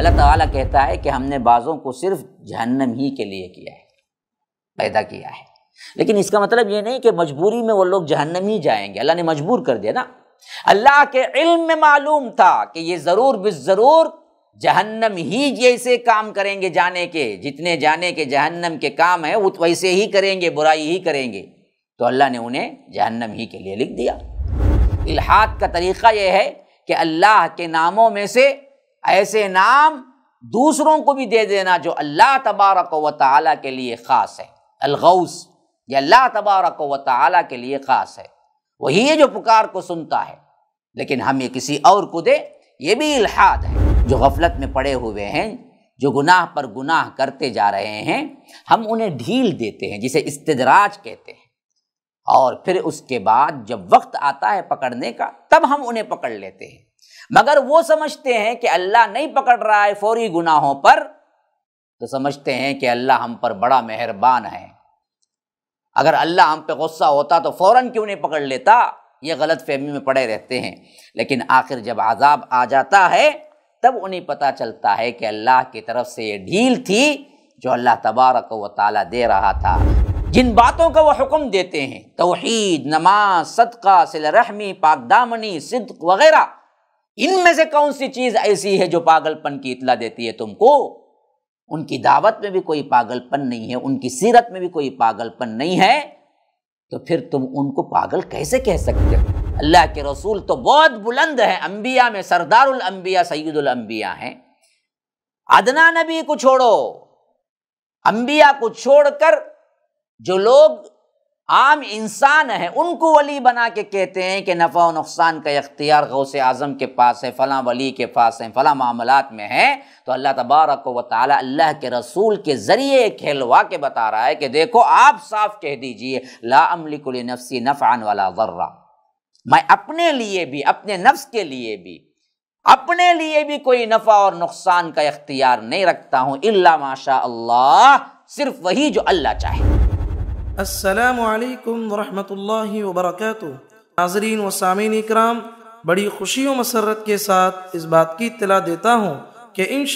अल्लाह ताला कहता है कि हमने बाज़ों को सिर्फ जहन्नम ही के लिए किया है पैदा किया है लेकिन इसका मतलब ये नहीं कि मजबूरी में वो लोग जहन्नम ही जाएंगे अल्लाह ने मजबूर कर दिया ना अल्लाह के इल्म में मालूम था कि ये ज़रूर ज़रूर जहन्नम ही जैसे काम करेंगे जाने के जितने जाने के जहन्नम के काम हैं वो वैसे ही करेंगे बुराई ही करेंगे तो अल्लाह ने उन्हें जहन्नम ही के लिए लिख दिया इल्हाद का तरीक़ा यह है कि अल्लाह के नामों में से ऐसे नाम दूसरों को भी दे देना जो अल्लाह तबारक व ताली के लिए ख़ास है अलगौस ये अल्लाह तबारक व ताली के लिए ख़ास है वही है जो पुकार को सुनता है लेकिन हम ये किसी और को दे ये भी इल्हाद है जो गफलत में पड़े हुए हैं जो गुनाह पर गुनाह करते जा रहे हैं हम उन्हें ढील देते हैं जिसे इस्तदराज कहते हैं और फिर उसके बाद जब वक्त आता है पकड़ने का तब हम उन्हें पकड़ लेते हैं मगर वो समझते हैं कि अल्लाह नहीं पकड़ रहा है फौरी गुनाहों पर तो समझते हैं कि अल्लाह हम पर बड़ा मेहरबान है अगर अल्लाह हम पे गुस्सा होता तो फ़ौरन क्यों नहीं पकड़ लेता ये गलत फहमी में पड़े रहते हैं लेकिन आखिर जब आज़ाब आ जाता है तब उन्हें पता चलता है कि अल्लाह की तरफ से ये ढील थी जो अल्लाह तबारक व ताली दे रहा था जिन बातों का वह हुक्म देते हैं तोहद नमाज सदका सिल रहमी पाकदामनी सिद्क वगैरह इनमें से कौन सी चीज ऐसी है जो पागलपन की इतला देती है तुमको उनकी दावत में भी कोई पागलपन नहीं है उनकी सीरत में भी कोई पागलपन नहीं है तो फिर तुम उनको पागल कैसे कह सकते हो अल्लाह के रसूल तो बहुत बुलंद है अंबिया में सरदारुल अंबिया सईदुल अंबिया हैं अदना नबी को छोड़ो अंबिया को छोड़कर जो लोग आम इंसान है उनको वली बना के कहते हैं कि नफ़ा और नुकसान का इख्तियार गौस आज़म के पास है फ़लाँ वली के पास है फ़लाँ मामलात में है तो अल्लाह तबारक व ताली अल्लाह के रसूल के ज़रिए खेलवा के बता रहा है कि देखो आप साफ कह दीजिए ला लामलिकुल नफसी नफ़ान वाला वर्रा मैं अपने लिए भी अपने नफ्स के लिए भी अपने लिए भी कोई नफ़ा और नुकसान का इख्तियार नहीं रखता हूँ इल्ला माशा अल्लाह सिर्फ वही जो अल्लाह चाहे असलकम वरहमल वबरक नाजरीन व सामीन इकराम बड़ी खुशी व मसरत के साथ इस बात की इतला देता हूँ कि इन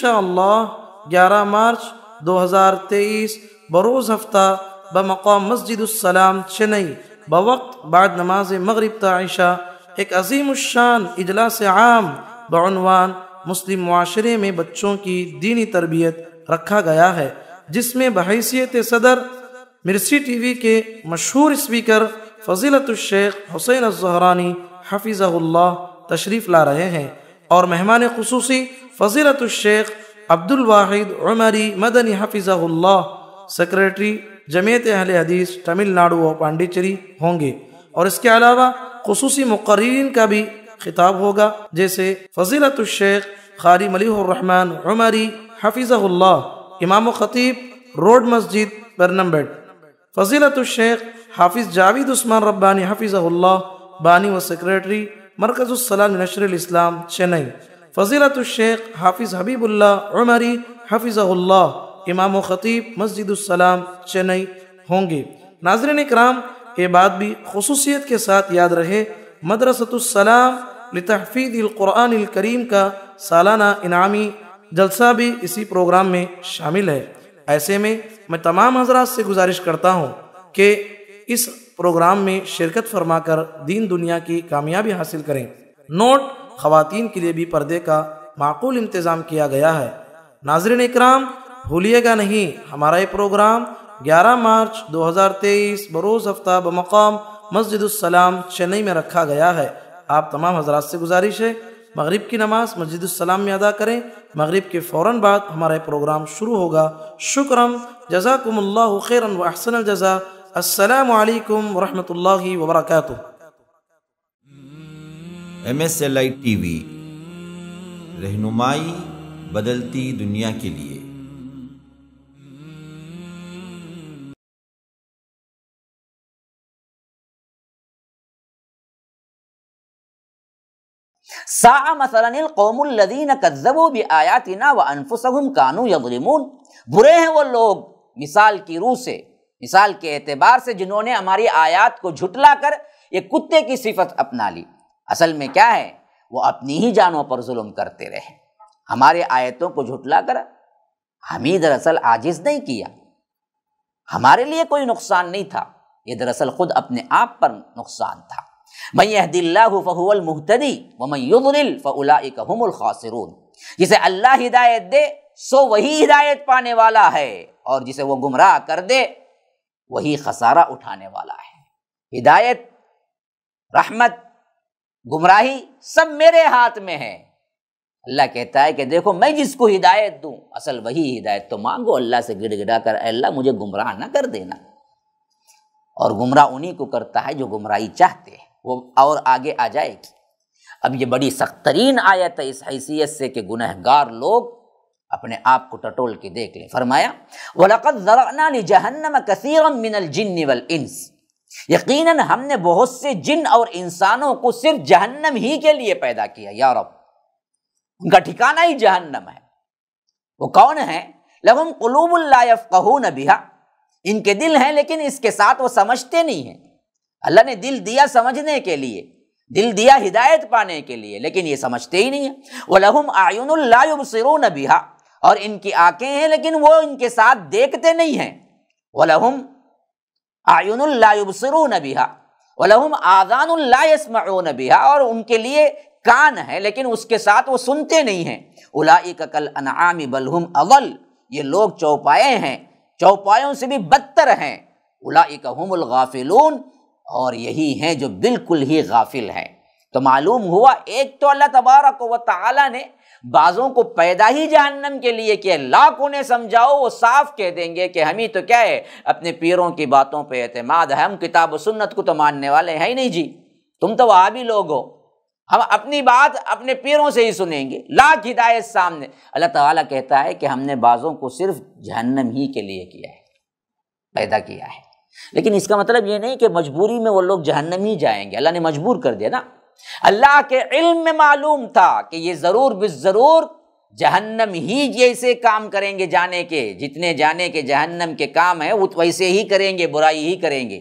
ग्यारह मार्च दो हज़ार 2023 बरोज़ हफ्ता बमकाम मस्जिद चेन्नई बवक्त बाद नमाज मगरब तयशा एक अजीम शान इजलास आम बनवान मुस्लिम माशरे में बच्चों की दीनी तरबियत रखा गया है जिसमें बहसीत सदर मिर्सी टीवी के मशहूर स्पीकर फजीलत शेख हुसैन जहरानी हफीज़ल्ला तशरीफ़ ला रहे हैं और मेहमान खसूसी फजीलत शेख अब्दुल उमरी मदनी हफीज़ल्ला सेक्रेटरी जमीत अहल हदीस तमिलनाडु और पांडिचेरी होंगे और इसके अलावा खसूसी मुकर्रीन का भी खिताब होगा जैसे फजीलत शेख खारी मलिहमान उमरी हफीज़ल्ला इमाम ख़तीब रोड मस्जिद नंबर फजीलत शेख हाफिज़ जावेद उस्मान रब्बानी हफिज़ल्ला बानी व सेक्रेटरी मरकज़ुलसलाम नशरलाम चेन्नई फजीलत शेख हाफिज़ हबीबुल्ला उमरी हफिज़ल्ला इमाम ख़तीब मस्जिदुलसलाम चेन्नई होंगे नाजरन कराम ये बात भी खसूसियत के साथ याद रहे मदरसतुलसलाम करीम का सालाना इनामी जलसा भी इसी प्रोग्राम में शामिल है ऐसे में मैं तमाम हजरात से गुजारिश करता हूँ कि इस प्रोग्राम में शिरकत फरमाकर दीन दुनिया की कामयाबी हासिल करें नोट खातन के लिए भी पर्दे का माकूल इंतज़ाम किया गया है नाजरन इक्राम भूलिएगा नहीं हमारा ये प्रोग्राम 11 मार्च 2023 बरोज़ हफ्ता बमकाम मस्जिद चेन्नई में रखा गया है आप तमाम हजरात से गुजारिश है मगरिब की नमाज सलाम में अदा करें मगरिब के फ़ौर बाद हमारा प्रोग्राम शुरू होगा शुक्रम जजाकम्ला खैरन व अहसन जज़ा असलकम वरहमल वबरक M S L I T V रहनुमाई बदलती दुनिया के लिए सा मसलन कौमल्लिन कज्जबो भी ना व अनफुसहम कानू यमून बुरे हैं वो लोग मिसाल की रूह से मिसाल के एतबार से जिन्होंने हमारी आयात को झुटला कर ये कुत्ते की सिफत अपना ली असल में क्या है वो अपनी ही जानों पर जुल्म करते रहे हमारे आयतों को झुटला कर हम ही दरअसल आजिज नहीं किया हमारे लिए कोई नुकसान नहीं था ये दरअसल खुद अपने आप पर नुकसान था मैदिल्लाहुल मुहतदी खासरून जिसे अल्लाह हिदायत दे सो वही हिदायत पाने वाला है और जिसे वो गुमराह कर दे वही खसारा उठाने वाला है हिदायत रहमत गुमराही सब मेरे हाथ में है अल्लाह कहता है कि देखो मैं जिसको हिदायत दूं असल वही हिदायत तो मांगो अल्लाह से गिड़गिड़ा कर अल्लाह मुझे गुमराह ना कर देना और गुमराह उन्हीं को करता है जो गुमराही चाहते हैं वो और आगे आ जाएगी अब ये बड़ी सख्त तरीन आयत है इस हैसियत से कि गुनहगार लोग अपने आप को टटोल के देख लें फरमाया वलकत जहन्नम कसरम मिनल जिन्न वल इंस यकीनन हमने बहुत से जिन और इंसानों को सिर्फ जहन्नम ही के लिए पैदा किया यार उनका ठिकाना ही जहन्नम है वो कौन है लगम कलूबुल्लाफ़ून बिहा इनके दिल हैं लेकिन इसके साथ वो समझते नहीं हैं अल्लाह ने दिल दिया समझने के लिए दिल दिया हिदायत पाने के लिए लेकिन ये समझते ही नहीं है आयुन सिरो बिहा और इनकी आंखें हैं लेकिन वो इनके साथ देखते नहीं हैं नबीहा आयुनलायुबसरून बिहा आजान आजानलायसमऊन नबीहा और उनके लिए कान है लेकिन उसके साथ वो सुनते नहीं हैं उलाई ककल अनआमी बलहुम अवल ये लोग चौपाए हैं चौपायों से भी बदतर हैं उलाइक कहुम गाफिलून और यही हैं जो बिल्कुल ही गाफिल हैं तो मालूम हुआ एक तो अल्लाह तबारक व ताली ने बाज़ों को पैदा ही जहन्नम के लिए किया लाखों ने समझाओ वो साफ कह देंगे कि हम ही तो क्या है अपने पीरों की बातों पे अतमाद हम किताब सुन्नत को तो मानने वाले हैं ही नहीं जी तुम तो वहाँ भी लोग हो हम अपनी बात अपने पीरों से ही सुनेंगे लाख हिदायत सामने अल्लाह ताला कहता है कि हमने बाज़ों को सिर्फ जहन्नम ही के लिए किया है पैदा किया है लेकिन इसका मतलब ये नहीं कि मजबूरी में वो लोग जहन्नम ही जाएंगे अल्लाह ने मजबूर कर दिया ना अल्लाह के इल्म में मालूम था कि ये ज़रूर बे ज़रूर जहन्नम ही जैसे काम करेंगे जाने के जितने जाने के जहन्नम के काम है वो वैसे ही करेंगे बुराई ही करेंगे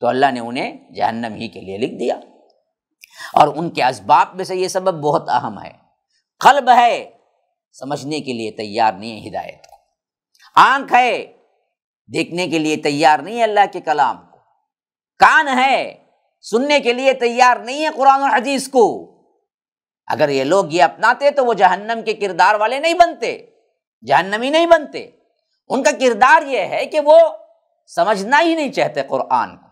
तो अल्लाह ने उन्हें जहन्नम ही के लिए लिख दिया और उनके इसबाब में से ये सबब बहुत अहम है कल्ब है समझने के लिए तैयार नहीं है हिदायत आंख है देखने के लिए तैयार नहीं है अल्लाह के कलाम को कान है सुनने के लिए तैयार नहीं है कुरान और हदीस को अगर ये लोग ये अपनाते तो वो जहन्नम के किरदार वाले नहीं बनते जहन्नमी नहीं बनते उनका किरदार ये है कि वो समझना ही नहीं चाहते कुरान को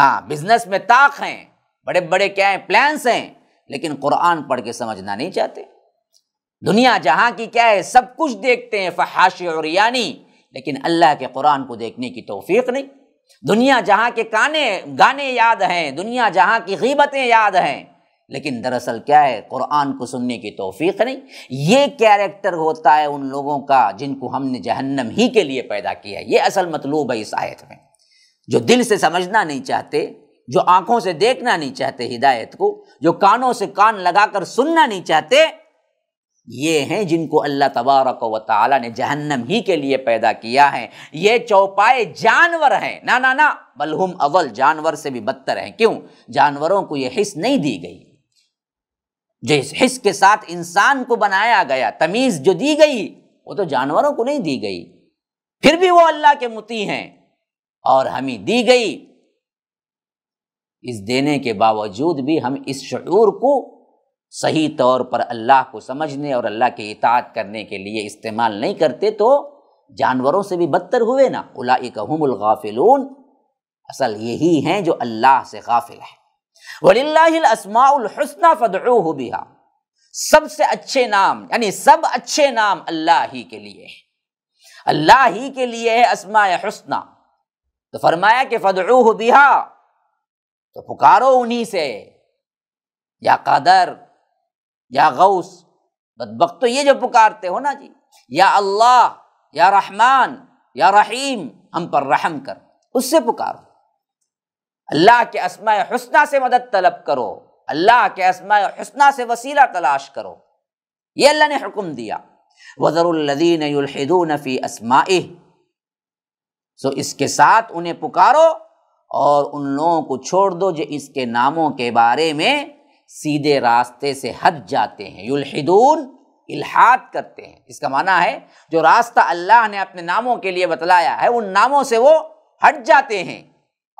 हाँ बिजनेस में ताक हैं बड़े बड़े क्या हैं प्लान्स हैं लेकिन कुरान पढ़ के समझना नहीं चाहते दुनिया जहाँ की क्या है सब कुछ देखते हैं फहाशी और यानी लेकिन अल्लाह के कुरान को देखने की तोफ़ी नहीं दुनिया जहाँ के काने गाने याद हैं दुनिया जहाँ की गीबतें याद हैं लेकिन दरअसल क्या है कुरान को सुनने की तोफ़ी नहीं ये कैरेक्टर होता है उन लोगों का जिनको हमने जहन्नम ही के लिए पैदा किया है ये असल मतलूब है इस आयत में जो दिल से समझना नहीं चाहते जो आँखों से देखना नहीं चाहते हिदायत को जो कानों से कान लगा कर सुनना नहीं चाहते ये हैं जिनको अल्लाह तबारक व ताली ने जहन्नम ही के लिए पैदा किया है ये चौपाए जानवर हैं ना ना ना बलहुम अवल जानवर से भी बदतर हैं क्यों जानवरों को ये हिस्स नहीं दी गई जो इस हिस्स के साथ इंसान को बनाया गया तमीज़ जो दी गई वो तो जानवरों को नहीं दी गई फिर भी वो अल्लाह के मुती हैं और हमें दी गई इस देने के बावजूद भी हम इस शूर को सही तौर पर अल्लाह को समझने और अल्लाह की इतात करने के लिए इस्तेमाल नहीं करते तो जानवरों से भी बदतर हुए ना उलाकहमुलगाफिलून असल यही हैं जो अल्लाह से गाफिल है वलिल्लासमाउलहसना फ़दू बिहा सबसे अच्छे नाम यानी सब अच्छे नाम अल्लाह ही के लिए है अल्लाह ही के लिए है असमा हसना तो फरमाया कि फ़दू बिहा तो पुकारो उन्हीं से या कदर या गौस बदबक तो ये जो पुकारते हो ना जी या अल्लाह या रहमान या रहीम हम पर रहम कर उससे पुकारो अल्लाह के असमा हसना से मदद तलब करो अल्लाह के असमा हसना से वसीला तलाश करो ये अल्लाह ने हुक्म दिया वज़रुल्लदीन फ़ी असमा सो इसके साथ उन्हें पुकारो और उन लोगों को छोड़ दो जो इसके नामों के बारे में सीधे रास्ते से हट जाते हैं युलहिदून इल्हाद करते हैं इसका माना है जो रास्ता अल्लाह ने अपने नामों के लिए बतलाया है उन नामों से वो हट जाते हैं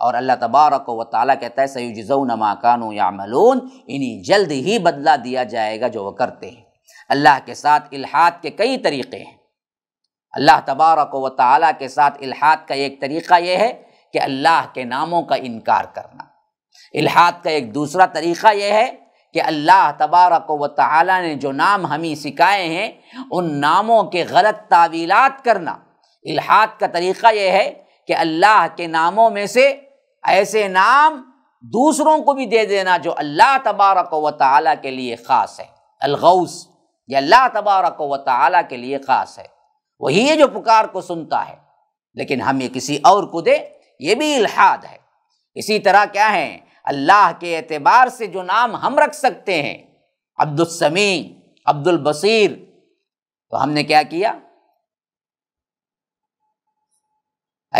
और अल्लाह तबारक व ताली कहता है सयुजऊ नमाकानो या मलून इन्हीं जल्द ही बदला दिया जाएगा जो वो करते हैं अल्लाह के साथ इल्हाद के कई तरीक़े हैं अल्लाह तबारक व ताली के साथ इल्हाद का एक तरीक़ा यह है कि अल्लाह के नामों का इनकार करना इल्हाद का एक दूसरा तरीक़ा यह है कि अल्लाह तबारक व तआला ने जो नाम हमें सिखाए हैं उन नामों के गलत तावीलात करना इलाहात का तरीक़ा यह है कि अल्लाह के नामों में से ऐसे नाम दूसरों को भी दे देना जो अल्लाह तबारक व ताली के लिए ख़ास है अलगौस ये अल्लाह तबारक व ताली के लिए ख़ास है वही है जो पुकार को सुनता है लेकिन हम ये किसी और को दे ये भी इल्हाद है इसी तरह क्या है अल्लाह के एतबार से जो नाम हम रख सकते हैं अब्दुलसमी अब्दुल बसीर तो हमने क्या किया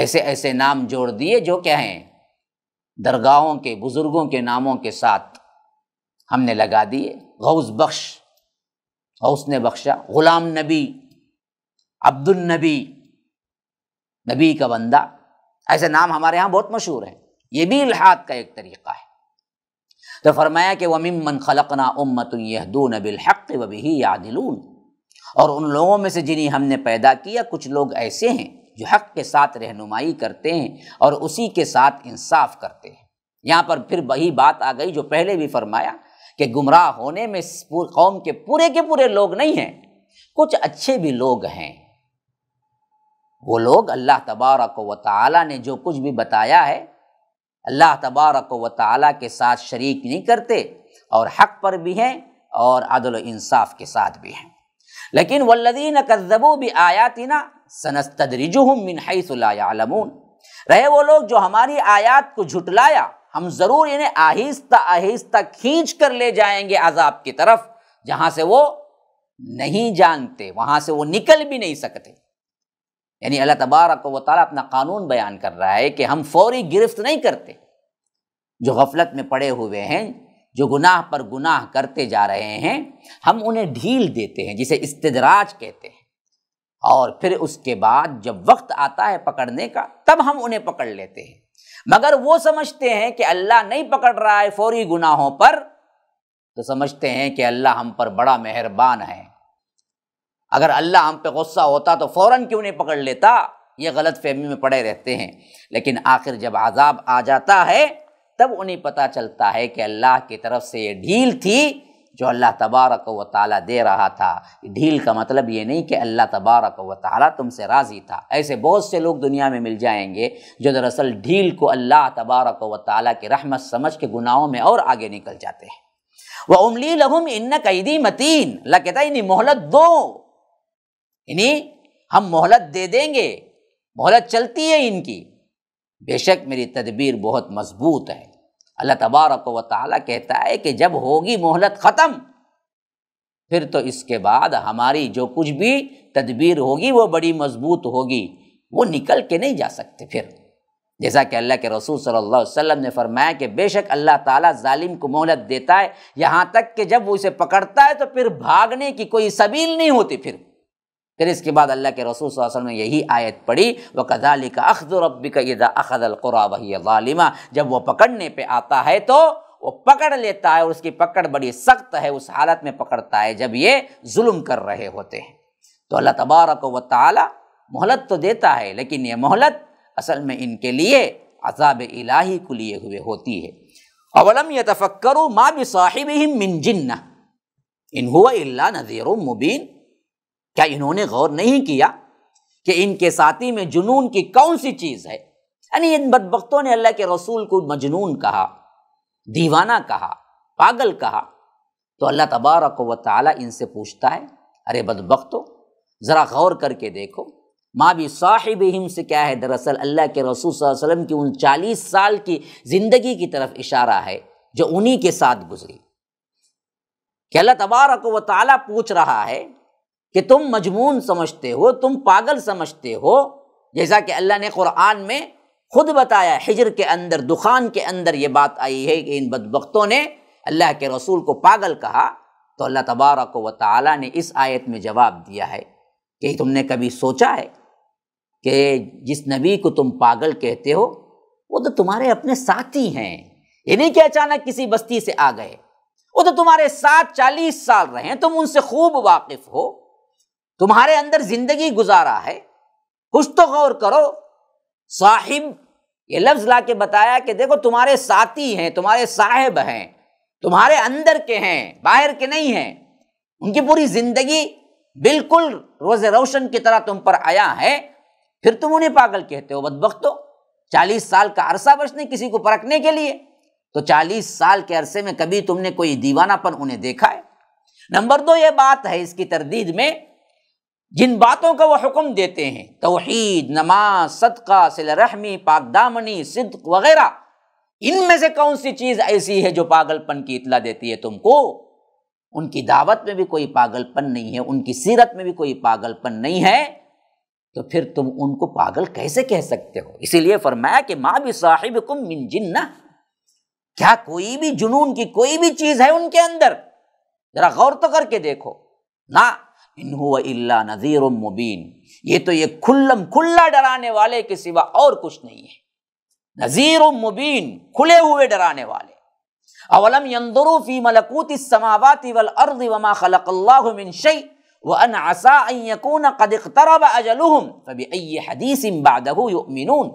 ऐसे ऐसे नाम जोड़ दिए जो क्या हैं दरगाहों के बुजुर्गों के नामों के साथ हमने लगा दिए गौस बख्श गौस ने बख्शा गुलाम नबी अब्दुल नबी नबी का बंदा ऐसे नाम हमारे यहाँ बहुत मशहूर हैं ये भी इलाहाद का एक तरीक़ा है तो फरमाया कि वमिमन खलकना उम्मत यहदून बिलहक वबी यादिलून और उन लोगों में से जिन्हें हमने पैदा किया कुछ लोग ऐसे हैं जो हक के साथ रहनुमाई करते हैं और उसी के साथ इंसाफ करते हैं यहाँ पर फिर वही बात आ गई जो पहले भी फरमाया कि गुमराह होने में कौम के पूरे के पूरे लोग नहीं हैं कुछ अच्छे भी लोग हैं वो लोग अल्लाह तबारक व ताली ने जो कुछ भी बताया है अल्लाह तबारक व ताली के साथ शरीक नहीं करते और हक पर भी हैं और अदल इंसाफ के साथ भी हैं लेकिन वल्लदीन कदबू भी आयातना सनस्तरजुम मिनहसमून रहे वो लोग जो हमारी आयात को झुटलाया हम ज़रूर इन्हें आहिस्ता आहिस्ता खींच कर ले जाएंगे अजाब की तरफ जहाँ से वो नहीं जानते वहाँ से वो निकल भी नहीं सकते यानी अल्लाह तबारक व ताली अपना कानून बयान कर रहा है कि हम फौरी गिरफ्त नहीं करते जो गफलत में पड़े हुए हैं जो गुनाह पर गुनाह करते जा रहे हैं हम उन्हें ढील देते हैं जिसे इस्तराज कहते हैं और फिर उसके बाद जब वक्त आता है पकड़ने का तब हम उन्हें पकड़ लेते हैं मगर वो समझते हैं कि अल्लाह नहीं पकड़ रहा है फौरी गुनाहों पर तो समझते हैं कि अल्लाह हम पर बड़ा मेहरबान है अगर अल्लाह हम पे गुस्सा होता तो फ़ौर क्यों नहीं पकड़ लेता ये गलत फहमी में पड़े रहते हैं लेकिन आखिर जब आज़ाब आ जाता है तब उन्हें पता चलता है कि अल्लाह की तरफ से ये ढील थी जो अल्लाह तबारक व ताली दे रहा था ढील का मतलब ये नहीं कि अल्लाह तबारक व ताली तुमसे राज़ी था ऐसे बहुत से लोग दुनिया में मिल जाएंगे जो दरअसल ढील को अल्लाह तबारक व ताली की रहमत समझ के गुनाहों में और आगे निकल जाते हैं वह उमली लहुम इन कैदी मतीन ला कहता इन्हें मोहलत दो यानी हम मोहलत दे देंगे मोहलत चलती है इनकी बेशक मेरी तदबीर बहुत मजबूत है अल्लाह तबारक व ताली कहता है कि जब होगी मोहलत ख़त्म फिर तो इसके बाद हमारी जो कुछ भी तदबीर होगी वो बड़ी मजबूत होगी वो निकल के नहीं जा सकते फिर जैसा कि अल्लाह के रसूल सल्लल्लाहु अलैहि वसल्लम ने फरमाया कि बेशक अल्लाह ताला जालिम को मोहलत देता है यहाँ तक कि जब वो इसे पकड़ता है तो फिर भागने की कोई सबील नहीं होती फिर फिर इसके बाद अल्लाह के रसूल वसल्लम ने यही आयत पढ़ी व कदाली का अखद रबी का यदा वही जब वो पकड़ने पर आता है तो वो पकड़ लेता है और उसकी पकड़ बड़ी सख्त है उस हालत में पकड़ता है जब ये जुल्म कर रहे होते हैं तो अल्लाह तबारक व ताली मोहलत तो देता है लेकिन ये मोहलत असल में इनके लिए अजाब इलाही को लिए हुए होती है अवलम ये तफक्कर माँ भी साहिब मिन जिन्ना इन हुआ नज़ीर मुबीन क्या इन्होंने गौर नहीं किया कि इनके साथी में जुनून की कौन सी चीज़ है यानी इन बदबकतों ने अल्लाह के रसूल को मजनून कहा दीवाना कहा पागल कहा तो अल्लाह तबारक व ताली इनसे पूछता है अरे बदबकतो ज़रा गौर करके देखो माँ भी साहिब हिम से क्या है दरअसल अल्लाह के रसूल वसम की उन चालीस साल की ज़िंदगी की तरफ इशारा है जो उन्हीं के साथ गुजरी कि अल्लाह तबारक व ताली पूछ रहा है कि तुम मजमून समझते हो तुम पागल समझते हो जैसा कि अल्लाह ने कुरान में खुद बताया हिजर के अंदर दुखान के अंदर ये बात आई है कि इन बदबकतों ने अल्लाह के रसूल को पागल कहा तो अल्लाह तबारक व ताली ने इस आयत में जवाब दिया है कि तुमने कभी सोचा है कि जिस नबी को तुम पागल कहते हो वो तो तुम्हारे अपने साथी हैं ये नहीं कि अचानक किसी बस्ती से आ गए वो तो तुम्हारे साथ चालीस साल रहे हैं तुम उनसे खूब वाकिफ हो तुम्हारे अंदर जिंदगी गुजारा है कुछ तो गौर करो साहिब ये लफ्ज ला के बताया कि देखो तुम्हारे साथी हैं तुम्हारे साहेब हैं तुम्हारे अंदर के हैं बाहर के नहीं हैं उनकी पूरी जिंदगी बिल्कुल रोजे रोशन की तरह तुम पर आया है फिर तुम उन्हें पागल कहते हो बदबख्तो चालीस साल का अरसा बचने किसी को परखने के लिए तो चालीस साल के अरसे में कभी तुमने कोई दीवानापन उन्हें देखा है नंबर दो ये बात है इसकी तरदीद में जिन बातों का वह हुक्म देते हैं तोहीद नमाज सदका सिल रहमी पाकदामनी सिद्क वगैरह इनमें से कौन सी चीज़ ऐसी है जो पागलपन की इतला देती है तुमको उनकी दावत में भी कोई पागलपन नहीं है उनकी सीरत में भी कोई पागलपन नहीं है तो फिर तुम उनको पागल कैसे कह सकते हो इसीलिए फरमाया कि माँ भी साहिब कुम मिन क्या कोई भी जुनून की कोई भी चीज़ है उनके अंदर ज़रा गौर तो करके देखो ना इल्ला नज़ीर मुबीन ये तो ये खुल्लम खुल्ला डराने वाले के सिवा और कुछ नहीं है नज़ीर मुबीन खुले हुए डराने वाले अवलम यंदरू फी मलकूत समावाति वल अर्द वमा खलक मिन शई व अन यकून कद इख्तरब अजलुहुम फबी अय हदीस बादहु युमिनून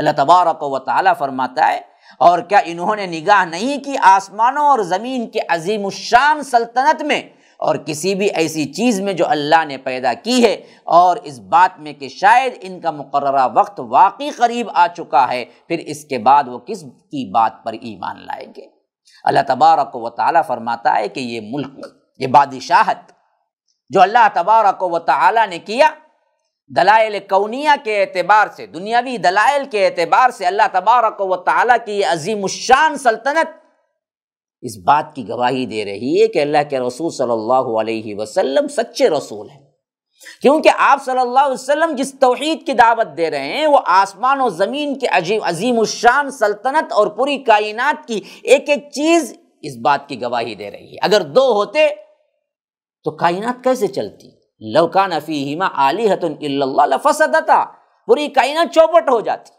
अल्लाह तबारक व ताला फरमाता है और क्या इन्होंने निगाह नहीं की आसमानों और ज़मीन के अजीम शान सल्तनत में और किसी भी ऐसी चीज़ में जो अल्लाह ने पैदा की है और इस बात में कि शायद इनका मुकर वक्त वाकई करीब आ चुका है फिर इसके बाद वो किस की बात पर ईमान लाएंगे अल्लाह तबारक व ताली फरमाता है कि ये मुल्क ये बादशाहत जो अल्लाह तबारक व ताली ने किया दलाइल कौनिया के अतबार से दुनियावी दलाइल के अतबार से अल्लाह तबारक व ताली की अजीम शान सल्तनत इस बात की गवाही दे रही है कि अल्लाह के रसूल सल्लल्लाहु अलैहि वसल्लम सच्चे रसूल हैं क्योंकि आप सल्लल्लाहु अलैहि वसल्लम जिस तौहीद की दावत दे रहे हैं वो आसमान और ज़मीन के अजीम अजीम शान सल्तनत और पूरी कायनात की एक एक चीज़ इस बात की गवाही दे रही है अगर दो होते तो कायनात कैसे चलती लौका नफी हिमा आली हतन फसदता पूरी कायनात चौपट हो जाती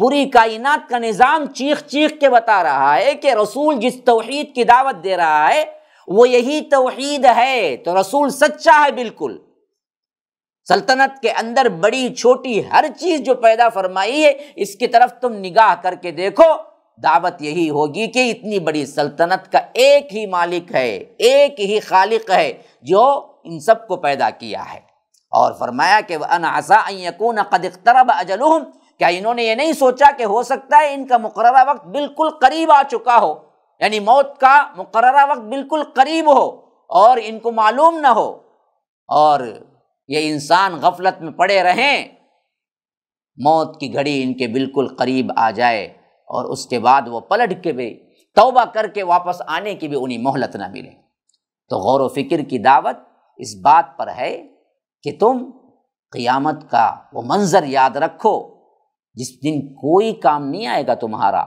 पूरी कायनात का निज़ाम चीख चीख के बता रहा है कि रसूल जिस तोहहीद की दावत दे रहा है वो यही तोहहीद है तो रसूल सच्चा है बिल्कुल सल्तनत के अंदर बड़ी छोटी हर चीज जो पैदा फरमाई है इसकी तरफ तुम निगाह करके देखो दावत यही होगी कि इतनी बड़ी सल्तनत का एक ही मालिक है एक ही खालिक है जो इन सब को पैदा किया है और फरमाया कि अन आसा यकून कद अजलूम क्या इन्होंने ये नहीं सोचा कि हो सकता है इनका मुकर्रा वक्त बिल्कुल करीब आ चुका हो यानी मौत का मुकर्रा वक्त बिल्कुल करीब हो और इनको मालूम ना हो और ये इंसान गफलत में पड़े रहें मौत की घड़ी इनके बिल्कुल करीब आ जाए और उसके बाद वो पलट के भी तोबा करके वापस आने की भी उन्हें मोहलत ना मिले तो गौर फिक्र की दावत इस बात पर है कि तुम क़ियामत का वो मंज़र याद रखो जिस दिन कोई काम नहीं आएगा तुम्हारा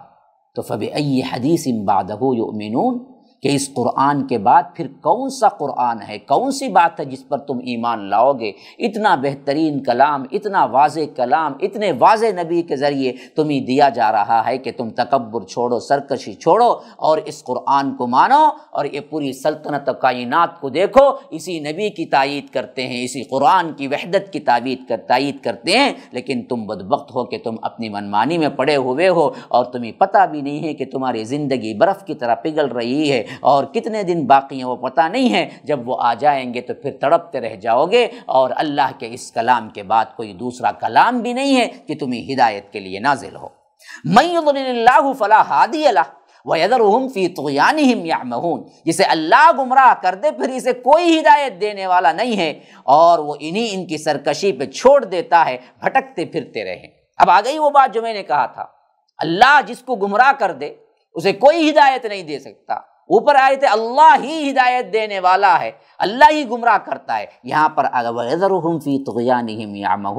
तो फबी अई हदीस इम्बादहू यो मिनून कि इस कुरान के बाद फिर कौन सा कुरान है कौन सी बात है जिस पर तुम ईमान लाओगे इतना बेहतरीन कलाम इतना वाज कलाम इतने वाज नबी के ज़रिए तुम्हें दिया जा रहा है कि तुम तकबर छोड़ो सरकशी छोड़ो और इस कुरान को मानो और ये पूरी सल्तनत कायनात को देखो इसी नबी की तइद करते हैं इसी कुरान की वहदत की तबीद कर तइद करते हैं लेकिन तुम बदबक हो कि तुम अपनी मनमानी में पड़े हुए हो और तुम्हें पता भी नहीं है कि तुम्हारी ज़िंदगी बर्फ़ की तरह पिघल रही है और कितने दिन बाकी हैं वो पता नहीं है जब वो आ जाएंगे तो फिर तड़पते रह जाओगे और अल्लाह के इस कलाम के बाद कोई दूसरा कलाम भी नहीं है कि तुम्हें हिदायत के लिए नाजिल हो फ़ला हादी अला फ़ी जिसे अल्लाह गुमराह कर दे फिर इसे कोई हिदायत देने वाला नहीं है और वो इन्हीं इनकी सरकशी पे छोड़ देता है भटकते फिरते रहे अब आ गई वो बात जो मैंने कहा था अल्लाह जिसको गुमराह कर दे उसे कोई हिदायत नहीं दे सकता ऊपर आए थे अल्लाह ही हिदायत देने वाला है अल्लाह ही गुमराह करता है यहाँ पर अगर तुगयानहम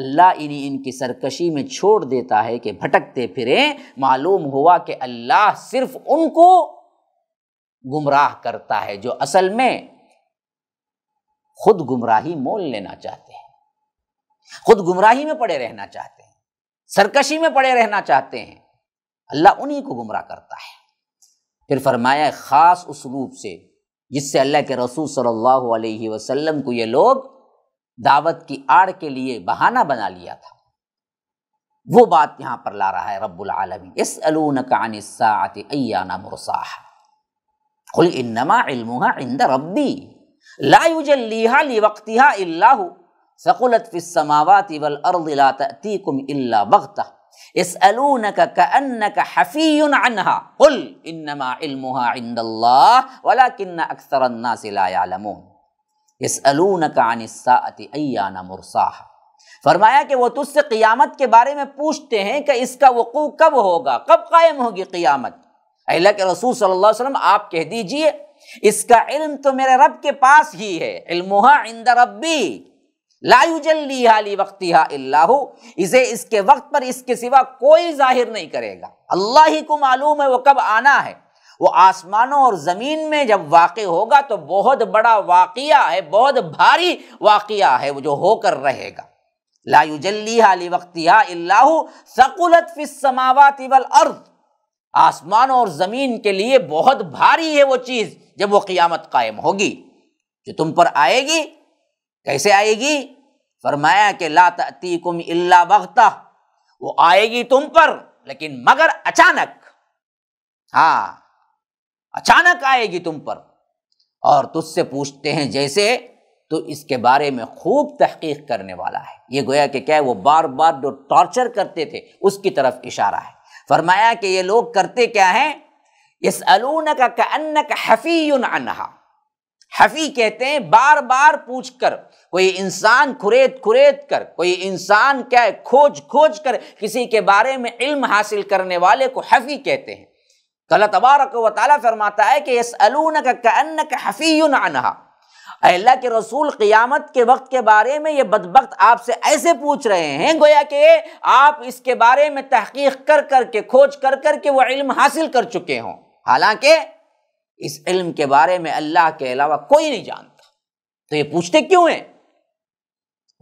अल्लाह इन्हीं इनकी सरकशी में छोड़ देता है कि भटकते फिरे मालूम हुआ कि अल्लाह सिर्फ उनको गुमराह करता है जो असल में खुद गुमराही मोल लेना चाहते हैं खुद गुमराही में पड़े रहना चाहते हैं सरकशी में पड़े रहना चाहते हैं अल्लाह उन्हीं को गुमराह करता है फिर फरमाया ख़ास उसलूब से जिससे अल्लाह के रसूल सल्लल्लाहु अलैहि वसल्लम को ये लोग दावत की आड़ के लिए बहाना बना लिया था वो बात यहाँ पर ला रहा है रब्बुल आलमीन इस अलून मुरसाह खुल इन्नमा इल्मुहा इंद रब्बी लायुजल्लीहा वल अर्द ला तअतीकुम इल्ला फरमाया कि वो तुझसे क़ियामत के बारे में पूछते हैं कि इसका वकू कब होगा कब कायम होगी क़ियामत अल्लाह के रसूल सल्लल्लाहु अलैहि वसल्लम आप कह दीजिए इसका इल्म तो मेरे रब के पास ही है इल्मुहा इंद रब्बी लायुजल्ली वक्ती इसे इसके वक्त पर इसके सिवा कोई जाहिर नहीं करेगा अल्लाह ही को मालूम है वो कब आना है वो आसमानों और ज़मीन में जब वाक़ होगा तो बहुत बड़ा वाक़ है बहुत भारी वाक़ है वो जो होकर रहेगा लायुजल्ली हाली अल्लाह सकुलत फिसमावत वल अर्द आसमानों और ज़मीन के लिए बहुत भारी है वो चीज़ जब वो क़ियामत कायम होगी जो तुम पर आएगी कैसे आएगी फरमाया कि ला तती कुम इल्ला बगता वो आएगी तुम पर लेकिन मगर अचानक हाँ अचानक आएगी तुम पर और तुझसे पूछते हैं जैसे तो इसके बारे में खूब तहकीक करने वाला है ये गोया कि क्या है वो बार बार जो टॉर्चर करते थे उसकी तरफ इशारा है फरमाया कि ये लोग करते क्या हैं इस अलून का का हफ़ी अनहा हफी कहते हैं बार बार पूछकर कोई इंसान खुरेद खुरेद कर कोई इंसान क्या खोज खोज कर किसी के बारे में इल्म हासिल करने वाले को हफी कहते हैं कल तबारक व ताली फरमाता है कि यस अलून का हफ़ी अनहा अल्लाह के रसूल क़ियामत के वक्त के बारे में ये बदबक आपसे ऐसे पूछ रहे हैं गोया कि आप इसके बारे में तहकीक कर करके खोज कर करके वो इल्म हासिल कर चुके हों हालांकि इस इल्म के बारे में अल्लाह के अलावा कोई नहीं जानता तो ये पूछते क्यों हैं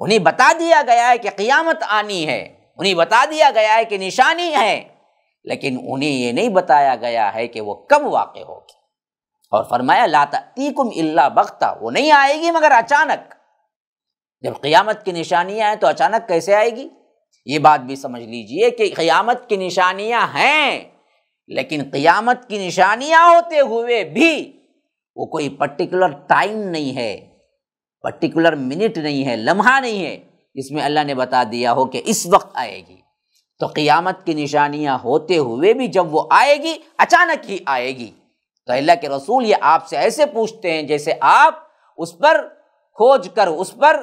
उन्हें बता दिया गया है कि क़ियामत आनी है उन्हें बता दिया गया है कि निशानी है लेकिन उन्हें ये नहीं बताया गया है कि वो कब वाक़ होगी और फरमाया लाताकुम इल्ला बख्ता वो नहीं आएगी मगर अचानक जब क़ियामत की निशानियाँ हैं तो अचानक कैसे आएगी ये बात भी समझ लीजिए कि क़ियामत की निशानियाँ हैं लेकिन क़ियामत की निशानियाँ होते हुए भी वो कोई पर्टिकुलर टाइम नहीं है पर्टिकुलर मिनट नहीं है लम्हा नहीं है इसमें अल्लाह ने बता दिया हो कि इस वक्त आएगी तो क़ियामत की निशानियाँ होते हुए भी जब वो आएगी अचानक ही आएगी तो अल्लाह के रसूल ये आपसे ऐसे पूछते हैं जैसे आप उस पर खोज कर उस पर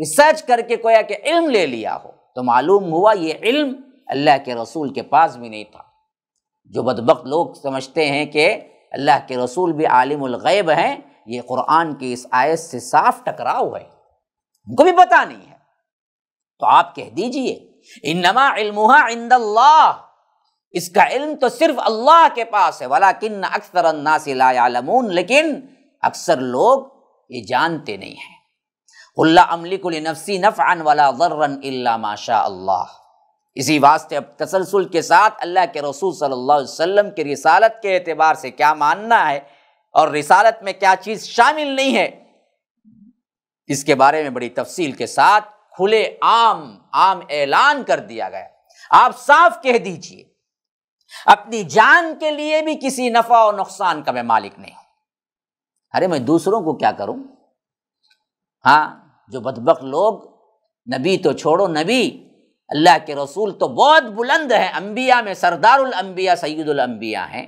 रिसर्च करके कोया के इल्म ले लिया हो तो मालूम हुआ ये इल्म अल्लाह के रसूल के पास भी नहीं था जो बदबक लोग समझते हैं कि अल्लाह के रसूल भी आलिमगैब हैं ये कुरान की इस आयत से साफ टकराव है उनको भी पता नहीं है तो आप कह दीजिए इनमा इल्मुहा इंदल्लाह इसका इल्म तो सिर्फ अल्लाह के पास है वाला किन्न अक्सर नासिलामून लेकिन अक्सर लोग ये जानते नहीं हैं अमलिकुल नफसी नफ़ अन वाला वर्रन माशा अल्लाह इसी वास्ते अब तसलसल के साथ अल्लाह के रसूल सल्लल्लाहु अलैहि वसल्लम की रिसालत के अतबार से क्या मानना है और रिसालत में क्या चीज़ शामिल नहीं है इसके बारे में बड़ी तफसील के साथ खुले आम आम ऐलान कर दिया गया आप साफ कह दीजिए अपनी जान के लिए भी किसी नफा और नुकसान का मैं मालिक नहीं अरे मैं दूसरों को क्या करूं हाँ जो बदबक लोग नबी तो छोड़ो नबी अल्लाह के रसूल तो बहुत बुलंद है अम्बिया में सरदारुल अम्बिया सईदुल अम्बिया हैं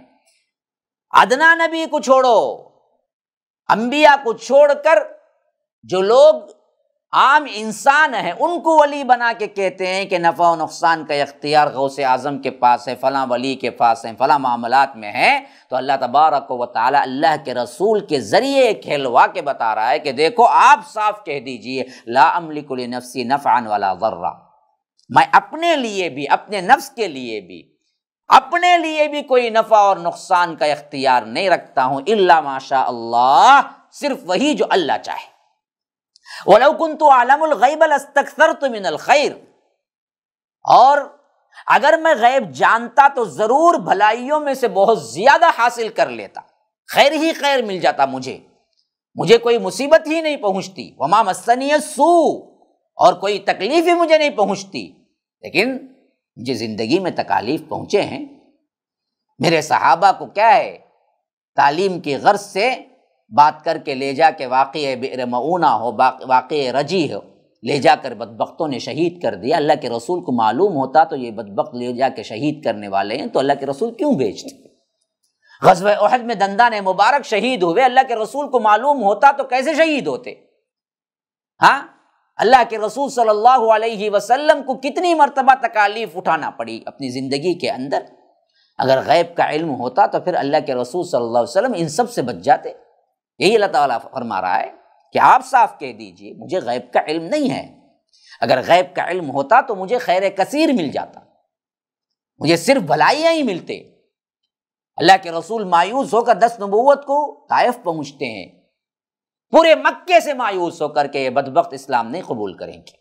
अदना नबी को छोड़ो अम्बिया को छोड़कर जो लोग आम इंसान हैं उनको वली बना के कहते हैं कि नफ़ा और नुकसान का इख्तियार गौस आज़म के पास है फ़लाँ वली के पास है फ़लाँ मामलात में है तो अल्लाह तबारक व ताली अल्लाह के रसूल के ज़रिए खेलवा के बता रहा है कि देखो आप साफ कह दीजिए ला अमलिकुल नफसी नफ़ान वाला वर्रा मैं अपने लिए भी अपने नफ्स के लिए भी अपने लिए भी कोई नफ़ा और नुकसान का इख्तियार नहीं रखता हूं इल्ला माशा अल्लाह सिर्फ वही जो अल्लाह चाहे वलकुन तो आलमगैबलस्तर मिनल खैर और अगर मैं गैब जानता तो ज़रूर भलाइयों में से बहुत ज़्यादा हासिल कर लेता खैर ही खैर मिल जाता मुझे मुझे कोई मुसीबत ही नहीं पहुंचती वमा मसनी सू और कोई तकलीफ ही मुझे नहीं पहुंचती लेकिन मुझे ज़िंदगी में तकालीफ पहुँचे हैं मेरे सहाबा को क्या है तालीम की गर्ज से बात करके ले जा के वाक़ बिर मऊना हो वाक़ रजी हो ले जाकर बदबकतों ने शहीद कर दिया अल्लाह के रसूल को मालूम होता तो ये बदबक ले जा के शहीद करने वाले हैं तो अल्लाह के रसूल क्यों भेजते गजब अहद में दंदा ने मुबारक शहीद हुए अल्लाह के रसूल को मालूम होता तो कैसे शहीद होते हाँ अल्लाह के रसूल सल्लल्लाहु अलैहि वसल्लम को कितनी मरतबा तकालीफ उठाना पड़ी अपनी ज़िंदगी के अंदर अगर गैब का इल्म होता तो फिर अल्लाह के रसूल सल्लल्लाहु अलैहि वसल्लम इन सब से बच जाते यही अल्लाह ताला फरमा रहा है कि आप साफ कह दीजिए मुझे गैब का इल्म नहीं है अगर गैब का इल्म होता तो मुझे खैर कसीर मिल जाता मुझे सिर्फ भलाइयाँ ही मिलते अल्लाह के रसूल मायूस होकर दस नबूत को तायफ पहुँचते हैं पूरे मक्के से मायूस होकर के ये बदबक इस्लाम नहीं कबूल करेंगे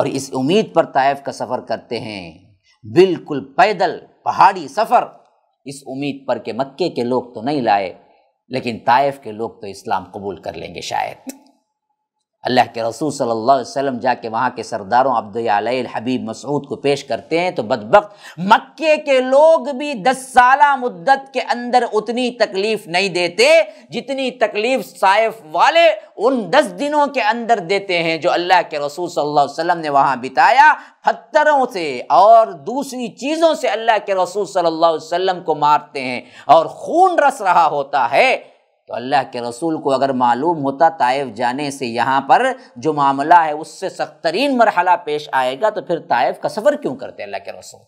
और इस उम्मीद पर ताइफ का सफ़र करते हैं बिल्कुल पैदल पहाड़ी सफ़र इस उम्मीद पर के मक्के के लोग तो नहीं लाए लेकिन ताइफ के लोग तो इस्लाम कबूल कर लेंगे शायद अल्लाह के रसूल सल्लल्लाहु अलैहि वसल्लम जाके वहाँ के सरदारों अब्दुल हबीब मसूद को पेश करते हैं तो बदबक मक्के के लोग भी दस साल मुद्दत के अंदर उतनी तकलीफ नहीं देते जितनी तकलीफ साइफ वाले उन दस दिनों के अंदर देते हैं जो अल्लाह के रसूल सल्लल्लाहु अलैहि वसल्लम ने वहाँ बिताया पत्थरों से और दूसरी चीज़ों से अल्लाह के रसूल सल्लल्लाहु अलैहि वसल्लम को मारते हैं और खून रस रहा होता है तो अल्लाह के रसूल को अगर मालूम होता ताइफ जाने से यहाँ पर जो मामला है उससे सख्त तरीन मरहला पेश आएगा तो फिर ताइफ का सफ़र क्यों करते अल्लाह के रसूल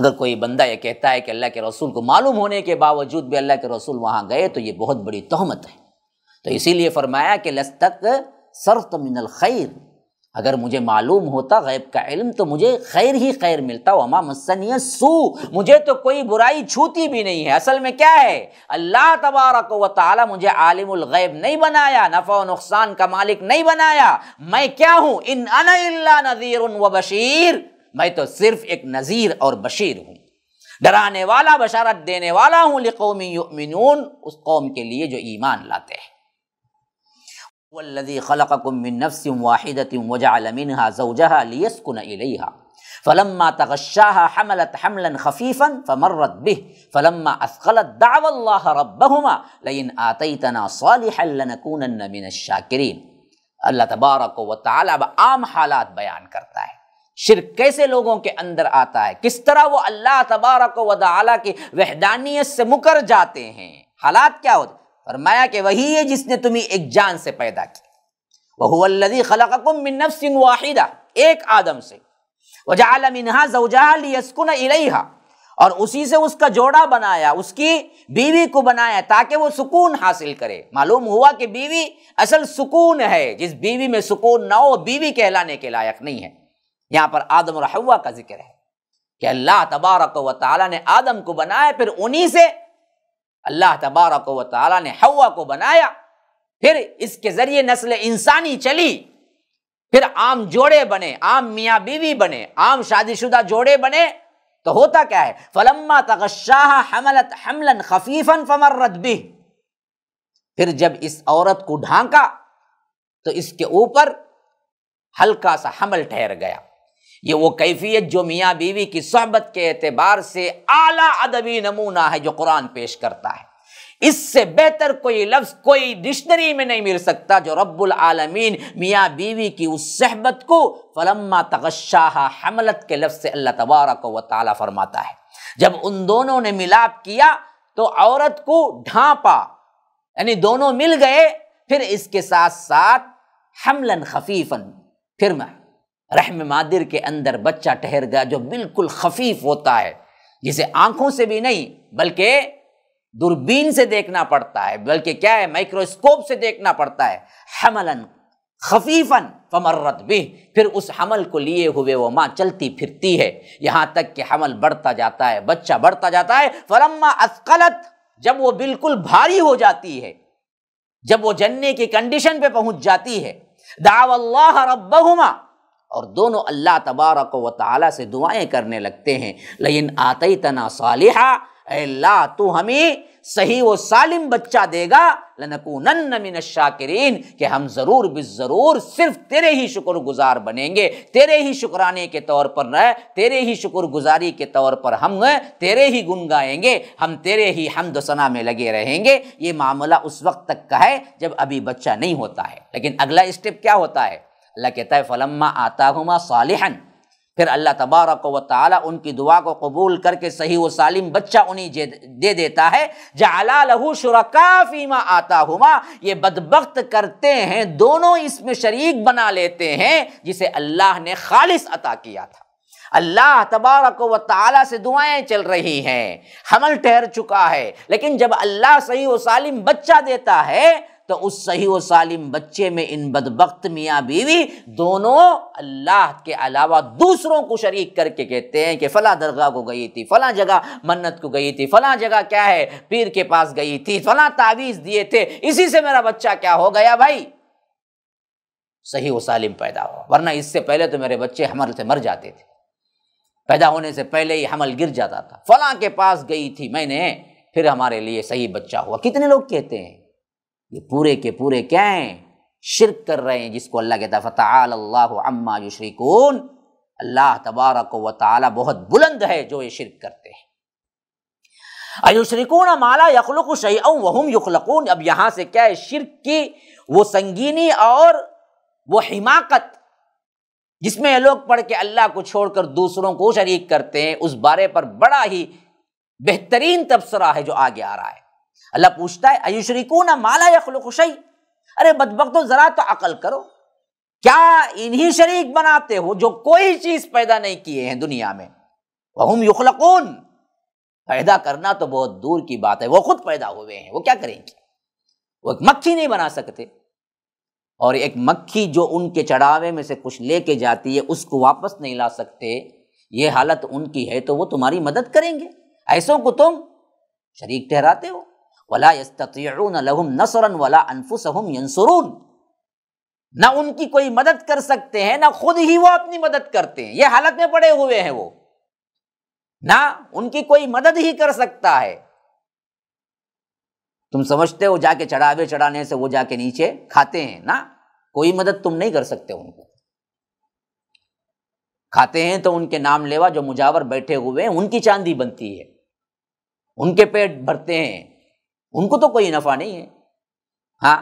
अगर कोई बंदा ये कहता है कि अल्लाह के रसूल को मालूम होने के बावजूद भी अल्लाह के रसूल वहाँ गए तो ये बहुत बड़ी तहमत है तो इसीलिए फरमाया कि लस्तक सरत मिनल खैर अगर मुझे मालूम होता गैब का इल्म तो मुझे खैर ही खैर मिलता वमा मसनिया सू मुझे तो कोई बुराई छूती भी नहीं है असल में क्या है अल्लाह तबारक व ताली मुझे आलिमुल गैब नहीं बनाया नफ़ा नुकसान का मालिक नहीं बनाया मैं क्या हूँ इन अना नज़ीर व बशीर मैं तो सिर्फ एक नज़ीर और बशीर हूँ डराने वाला बशारत देने वाला हूँ लिकौमी उस कौम के लिए जो ईमान लाते हैं वल्लि खलकुमिनफ़सिम वाहिदतिम वजालमिनहा जौजहा लियस्कुन इलैहा फ़लम्मा तगशाह हमलत हमलन खफीफ़न फ़मर्रत बिह फ़लम्मा असकलत दावल्लाह रब्बहुमा लइन आतैतना सालिहन लनकूनन मिन शाकिरीन अल्लाह तबारक व तआला अब आम हालात बयान करता है शिरक कैसे लोगों के अंदर आता है किस तरह वो अल्लाह तबारक व तआला की वहदानियत से मुकर जाते हैं हालात क्या होते फरमाया कि वही है जिसने तुम्हें एक जान से पैदा की वहुल्लदी खलकुम मिन नफ्सिन वाहिदा एक आदम से वजाल मिनहा जवजाहस्कुन इलेहा और उसी से उसका जोड़ा बनाया उसकी बीवी को बनाया ताकि वो सुकून हासिल करे मालूम हुआ कि बीवी असल सुकून है जिस बीवी में सुकून ना हो बीवी कहलाने के लायक नहीं है यहाँ पर आदम और हवा का जिक्र है कि अल्लाह तबारक व ताली ने आदम को बनाया फिर उन्हीं से अल्लाह तबारक व ताली ने हवा को बनाया फिर इसके ज़रिए नस्ल इंसानी चली फिर आम जोड़े बने आम मियाँ बीवी बने आम शादीशुदा जोड़े बने तो होता क्या है फलम्मा तगशाह हमलत हमलन खफीफन फमर रदबी फिर जब इस औरत को ढांका तो इसके ऊपर हल्का सा हमल ठहर गया ये वो कैफियत जो मियाँ बीवी की सहबत के अतबार से आला अदबी नमूना है जो कुरान पेश करता है इससे बेहतर कोई लफ्ज़ कोई डिक्शनरी में नहीं मिल सकता जो रब्बुल आलमीन मियाँ बीवी की उस सहबत को फलम्मा तगशाह हमलत के लफ्ज़ से अल्लाह तबारक व ताली फरमाता है जब उन दोनों ने मिलाप किया तो औरत को ढांपा यानी दोनों मिल गए फिर इसके साथ साथ हमलन खफीफन फिर मैं रहम मादिर के अंदर बच्चा ठहर गया जो बिल्कुल खफीफ होता है जिसे आंखों से भी नहीं बल्कि दूरबीन से देखना पड़ता है बल्कि क्या है माइक्रोस्कोप से देखना पड़ता है हमलन खफीफन फमर्रत भी फिर उस हमल को लिए हुए वो माँ चलती फिरती है यहाँ तक कि हमल बढ़ता जाता है बच्चा बढ़ता जाता है फलम्मा असकलत जब वो बिल्कुल भारी हो जाती है जब वो जन्ने की कंडीशन पे पहुंच जाती है दावल्लाह रब्बहुमा और दोनों अल्लाह तबारक व ताली से दुआएं करने लगते हैं लेकिन ही तना सालिहा अल्लाह तू हमें सही व सालिम बच्चा देगा लनकूनन मिन शाकिरीन कि हम ज़रूर बि ज़रूर सिर्फ तेरे ही शुक्रगुजार बनेंगे तेरे ही शुक्राने के तौर पर रह तेरे ही शुक्रगुजारी के तौर पर हम तेरे ही गुन हम तेरे ही हमद सना में लगे रहेंगे ये मामला उस वक्त तक का है जब अभी बच्चा नहीं होता है लेकिन अगला स्टेप क्या होता है अल्लाह कहता है फ़लम्मा आता हमा सालिहन फिर अल्लाह तबारक व ताली उनकी दुआ को कबूल करके सही व सालिम बच्चा उन्हें दे, देता है जला लहू शुरकाफीमा आता हुमा ये बदबख्त करते हैं दोनों इसमें शरीक बना लेते हैं जिसे अल्लाह ने खालिस अता किया था अल्लाह तबारक व ताली से दुआएं चल रही हैं हमल ठहर चुका है लेकिन जब अल्लाह सही व सालिम बच्चा देता है तो उस सही व सालिम बच्चे में इन बदबक मियाँ बीवी दोनों अल्लाह के अलावा दूसरों को शरीक करके कहते हैं कि फ़ला दरगाह को गई थी फ़ला जगह मन्नत को गई थी फ़ला जगह क्या है पीर के पास गई थी फ़ला तावीज़ दिए थे इसी से मेरा बच्चा क्या हो गया भाई सही व सालिम पैदा हुआ वरना इससे पहले तो मेरे बच्चे हमल से मर जाते थे पैदा होने से पहले ही हमल गिर जाता था फला के पास गई थी मैंने फिर हमारे लिए सही बच्चा हुआ कितने लोग कहते हैं ये पूरे के पूरे क्या हैं शिरक कर रहे हैं जिसको अल्लाह कहता है फ़तः अम्मा युशरिकून अल्लाह तबारक व ताली बहुत बुलंद है जो ये शिरक करते हैं अयुशरिकून माला यखलुक शैम वहम यखलकून अब यहाँ से क्या है शिरक की वो संगीनी और वो हिमाकत जिसमें लोग पढ़ के अल्लाह को छोड़कर दूसरों को शरीक करते हैं उस बारे पर बड़ा ही बेहतरीन तबसरा है जो आगे आ रहा है अल्लाह पूछता है अयुशरिको ना माला यखलुकशई अरे बदबक तो जरा तो अकल करो क्या इन्हीं शरीक बनाते हो जो कोई चीज पैदा नहीं किए हैं दुनिया में वहम युखलकून पैदा करना तो बहुत दूर की बात है वो खुद पैदा हुए हैं वो क्या करेंगे वो एक मक्खी नहीं बना सकते और एक मक्खी जो उनके चढ़ावे में से कुछ लेके जाती है उसको वापस नहीं ला सकते ये हालत उनकी है तो वो तुम्हारी मदद करेंगे ऐसों को तुम शरीक ठहराते हो वला लहुम नसरन वला अनफुसहम यंसरून ना उनकी कोई मदद कर सकते हैं ना खुद ही वो अपनी मदद करते हैं ये हालत में पड़े हुए हैं वो ना उनकी कोई मदद ही कर सकता है तुम समझते हो जाके चढ़ावे चढ़ाने से वो जाके नीचे खाते हैं ना कोई मदद तुम नहीं कर सकते उनको खाते हैं तो उनके नाम लेवा जो मुजावर बैठे हुए हैं उनकी चांदी बनती है उनके पेट भरते हैं उनको तो कोई नफा नहीं है हाँ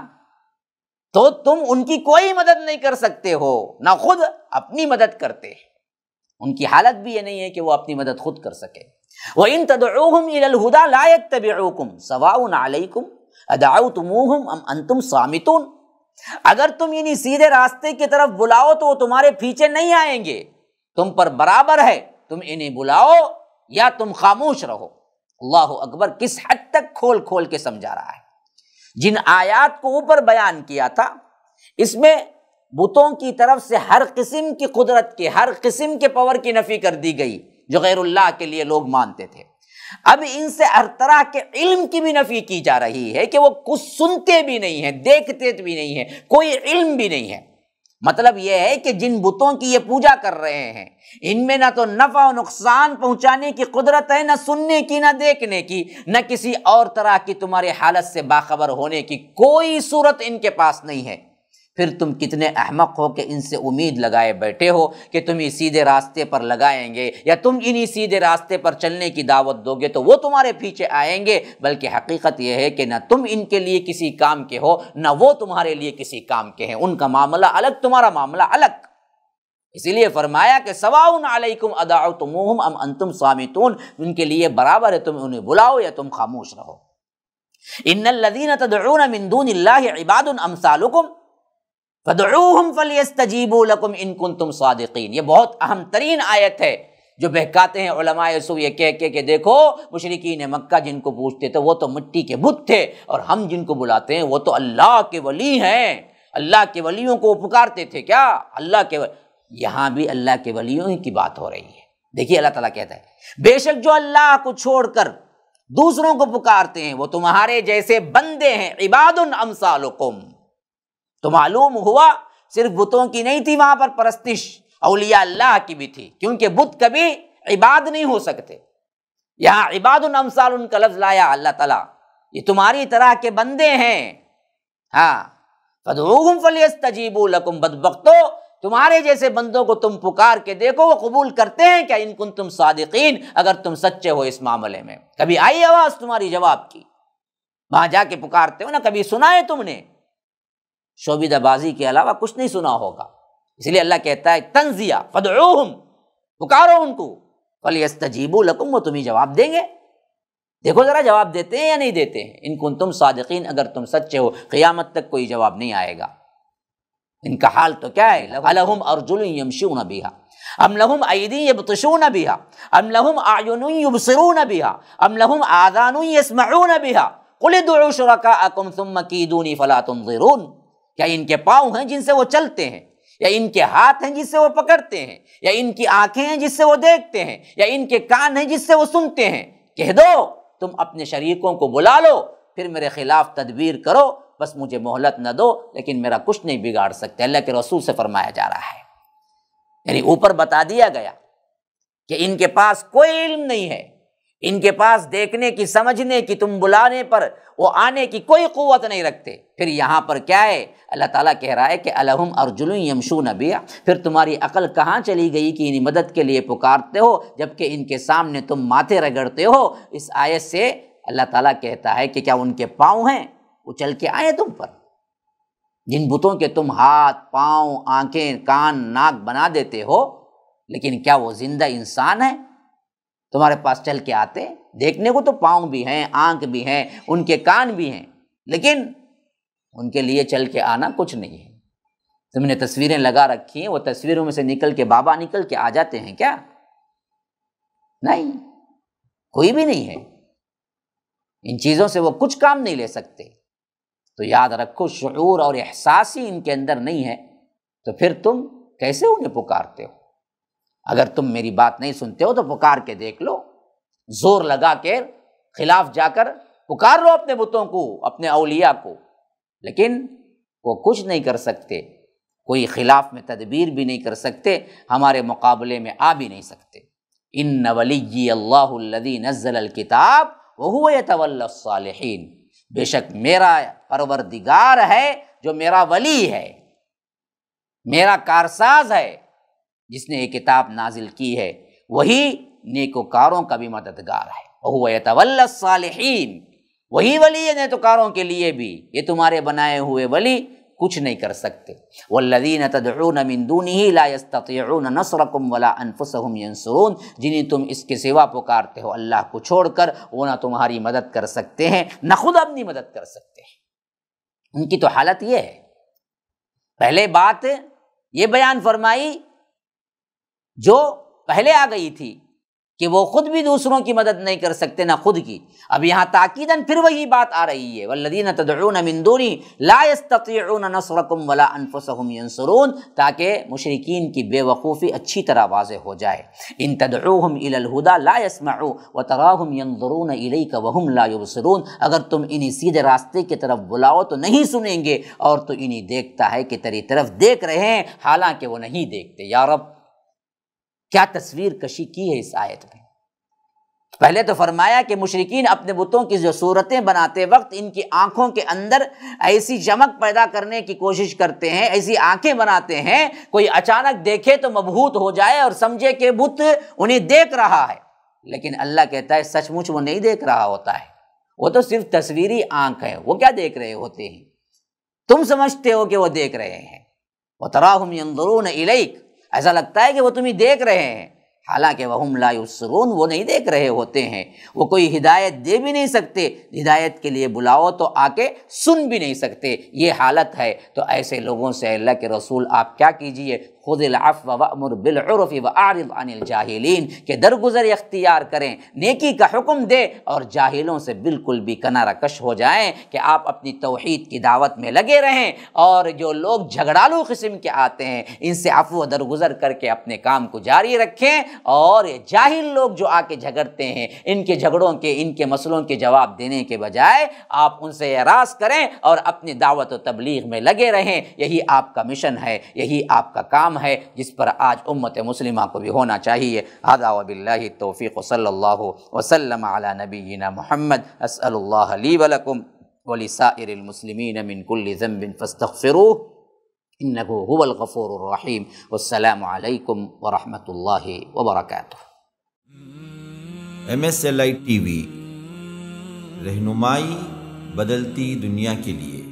तो तुम उनकी कोई मदद नहीं कर सकते हो ना खुद अपनी मदद करते हैं उनकी हालत भी ये नहीं है कि वो अपनी मदद खुद कर सके वह इन तदम इलहुदा लायत तबकुम सवाउन आलकुम अदाउ तुमूहम अम अंतुम सामितुन अगर तुम इन्हीं सीधे रास्ते की तरफ बुलाओ तो वो तुम्हारे पीछे नहीं आएंगे तुम पर बराबर है तुम इन्हें बुलाओ या तुम खामोश रहो अल्लाह अकबर किस हद तक खोल खोल के समझा रहा है जिन आयात को ऊपर बयान किया था इसमें बुतों की तरफ से हर किस्म की कुदरत के हर किस्म के पावर की नफ़ी कर दी गई जो गैरुल्लाह के लिए लोग मानते थे अब इनसे हर तरह के इल्म की भी नफ़ी की जा रही है कि वो कुछ सुनते भी नहीं हैं देखते भी नहीं है कोई इल्म भी नहीं है मतलब यह है कि जिन बुतों की ये पूजा कर रहे हैं इनमें ना तो नफ़ा और नुकसान पहुंचाने की कुदरत है ना सुनने की ना देखने की ना किसी और तरह की तुम्हारी हालत से बाखबर होने की कोई सूरत इनके पास नहीं है फिर तुम कितने अहमक हो कि इनसे उम्मीद लगाए बैठे हो कि तुम ये सीधे रास्ते पर लगाएंगे या तुम इन्हीं सीधे रास्ते पर चलने की दावत दोगे तो वो तुम्हारे पीछे आएंगे बल्कि हकीकत यह है कि ना तुम इनके लिए किसी काम के हो ना वो तुम्हारे लिए किसी काम के हैं उनका मामला अलग तुम्हारा मामला अलग इसीलिए फरमाया कि सवाउन अलैकुम अदाओ तुम अम अंतुम स्वामितून उनके लिए बराबर है तुम उन्हें बुलाओ या तुम खामोश रहो इन लदीन तदून मिंदून इबादुन अमसालुकुम फदूहम फलीस्तजीबू लकुम इनकुन तुम सादिकीन ये बहुत अहम तरीन आयत है जो बहकाते हैं सू ये कह के, के देखो मशरकिन मक्का जिनको पूछते थे वो तो मिट्टी के बुत थे और हम जिनको बुलाते हैं वो तो अल्लाह के वली हैं अल्लाह के वलियों को पुकारते थे क्या अल्लाह के यहाँ भी अल्लाह के वलियों की बात हो रही है देखिए अल्लाह ताला कहता है बेशक जो अल्लाह को छोड़कर दूसरों को पुकारते हैं वो तुम्हारे जैसे बंदे हैं इबादन अमसालकुम तो मालूम हुआ सिर्फ बुतों की नहीं थी वहां पर परस्तिश अलिया अल्लाह की भी थी क्योंकि बुत कभी इबाद नहीं हो सकते यहाँ इबाद अमसाल उनका लफ्ज लाया अल्लाह तला ये तुम्हारी तरह के बंदे हैं हाँ फलियस फलियजीबू लकुम बदबकतो तुम्हारे जैसे बंदों को तुम पुकार के देखो वो कबूल करते हैं क्या इनकुन तुम सादिकीन अगर तुम सच्चे हो इस मामले में कभी आई आवाज़ तुम्हारी जवाब की वहां जाके पुकारते हो ना कभी सुना है तुमने शोबीदाबाजी के अलावा कुछ नहीं सुना होगा इसलिए अल्लाह कहता है तंजिया फदम पुकारो उनको फल यस्तजीबू लकुम वो तुम्हें जवाब देंगे देखो ज़रा जवाब देते हैं या नहीं देते हैं इनको तुम सादकिन अगर तुम सच्चे हो क़ियामत तक कोई जवाब नहीं आएगा इनका हाल तो क्या है अलहम अर्जुल यमशून बिहा अम लहम ईदी यबतशून बिहा अम लहम आयुन यबसरून बिहा अम लहम आदान यसमऊन बिहा कुल दुशरका अकुम सुम कीदूनी फला तुम क्या इनके पाँव हैं जिनसे वो चलते हैं या इनके हाथ हैं जिससे वो पकड़ते हैं या इनकी आंखें हैं जिससे वो देखते हैं या इनके कान हैं जिससे वो सुनते हैं कह दो तुम अपने शरीकों को बुला लो फिर मेरे खिलाफ तदबीर करो बस मुझे मोहलत न दो लेकिन मेरा कुछ नहीं बिगाड़ सकते अल्लाह के रसूल से फरमाया जा रहा है यानी ऊपर बता दिया गया कि इनके पास कोई इल्म नहीं है इनके पास देखने की समझने की तुम बुलाने पर वो आने की कोई क़वत नहीं रखते फिर यहाँ पर क्या है अल्लाह ताला कह रहा है कि अलहम अर्जुल यमशू नबिया फिर तुम्हारी अकल कहाँ चली गई कि इन्हें मदद के लिए पुकारते हो जबकि इनके सामने तुम माथे रगड़ते हो इस आयत से अल्लाह ताला कहता है कि क्या उनके पाँव हैं वो चल के आए तुम पर जिन बुतों के तुम हाथ पाँव आँखें कान नाक बना देते हो लेकिन क्या वो ज़िंदा इंसान है तुम्हारे पास चल के आते देखने को तो पाँव भी हैं आंख भी हैं उनके कान भी हैं लेकिन उनके लिए चल के आना कुछ नहीं है तुमने तस्वीरें लगा रखी हैं वो तस्वीरों में से निकल के बाबा निकल के आ जाते हैं क्या नहीं कोई भी नहीं है इन चीज़ों से वो कुछ काम नहीं ले सकते तो याद रखो शुरू और एहसास ही इनके अंदर नहीं है तो फिर तुम कैसे उन्हें पुकारते हो अगर तुम मेरी बात नहीं सुनते हो तो पुकार के देख लो जोर लगा के खिलाफ जाकर पुकार लो अपने बुतों को अपने अलिया को लेकिन वो कुछ नहीं कर सकते कोई खिलाफ में तदबीर भी नहीं कर सकते हमारे मुकाबले में आ भी नहीं सकते इन नवली अल्लाह नज़ल किताब वह तवलिन बेशक मेरा परवरदिगार है जो मेरा वली है मेरा कारसाज है जिसने ये किताब नाजिल की है वही नेकोकारों का भी मददगार है बहुतवल सालहीन वही वली है नेतकारों के लिए भी ये तुम्हारे बनाए हुए वली कुछ नहीं कर सकते वल्लदीन तदून मिंदून ही लास्तून नसरकुम वला अनफुसहम यंसरून जिन्हें तुम इसके सिवा पुकारते हो अल्लाह को छोड़कर वो ना तुम्हारी मदद कर सकते हैं ना खुद अपनी मदद कर सकते हैं उनकी तो हालत यह है पहले बात ये बयान फरमाई जो पहले आ गई थी कि वो खुद भी दूसरों की मदद नहीं कर सकते ना खुद की अब यहाँ ताकीदन फिर वही बात आ रही है वल्लदीन तदरून मिंदूनी लास्तून नसरकुम वला अनफसहम यंसरून ताकि मुशरकिन की बेवकूफ़ी अच्छी तरह वाज हो जाए इन तदरूहम इलहुदा लायसमाऊ व तराहम यंदरून इलई का वहम लाबसरून अगर तुम इन्हीं सीधे रास्ते की तरफ बुलाओ तो नहीं सुनेंगे और तो इन्हीं देखता है कि तेरी तरफ देख रहे हैं हालांकि वो नहीं देखते यारब क्या तस्वीर कशी की है इस आयत में पहले तो फरमाया कि मुशरकिन अपने बुतों की जो सूरतें बनाते वक्त इनकी आंखों के अंदर ऐसी चमक पैदा करने की कोशिश करते हैं ऐसी आंखें बनाते हैं कोई अचानक देखे तो मबहूत हो जाए और समझे कि बुत उन्हें देख रहा है लेकिन अल्लाह कहता है सचमुच वो नहीं देख रहा होता है वो तो सिर्फ तस्वीरी आंख है वो क्या देख रहे होते हैं तुम समझते हो कि वो देख रहे हैं वो तराहम यंदरून इलैक ऐसा लगता है कि वो तुम्हें देख रहे हैं हालांकि वहम लायुसरून वो नहीं देख रहे होते हैं वो कोई हिदायत दे भी नहीं सकते हिदायत के लिए बुलाओ तो आके सुन भी नहीं सकते ये हालत है तो ऐसे लोगों से अल्लाह के रसूल आप क्या कीजिए खुद अफ़ व आरद अनिल जाहिलीन के दरगुजर इख्तियार करें नेकी का हुक्म दे और जाहिलों से बिल्कुल भी कनारा कश हो जाएँ कि आप अपनी तोहद की दावत में लगे रहें और जो लोग झगड़ालू किस्म के आते हैं इनसे अफव दरगुजर करके अपने काम को जारी रखें और जाहिल लोग जो आके झगड़ते हैं इनके झगड़ों के इनके मसलों के जवाब देने के बजाय आप उनसे रास करें और अपनी दावत तबलीग में लगे रहें यही आपका मिशन है यही आपका काम काम है जिस पर आज उम्मत मुस्लिमा को भी होना चाहिए आदा वबिल्ला तोफ़ी सल्ला वसलम अला नबीन महमद असली वलकुम वलिसाइरमसलिमिन मिन कुल्ल ज़म्बिन إنه هو الغفور الرحيم والسلام عليكم ورحمة الله وبركاته. MSLI TV, रहनुमाई बदलती दुनिया के लिए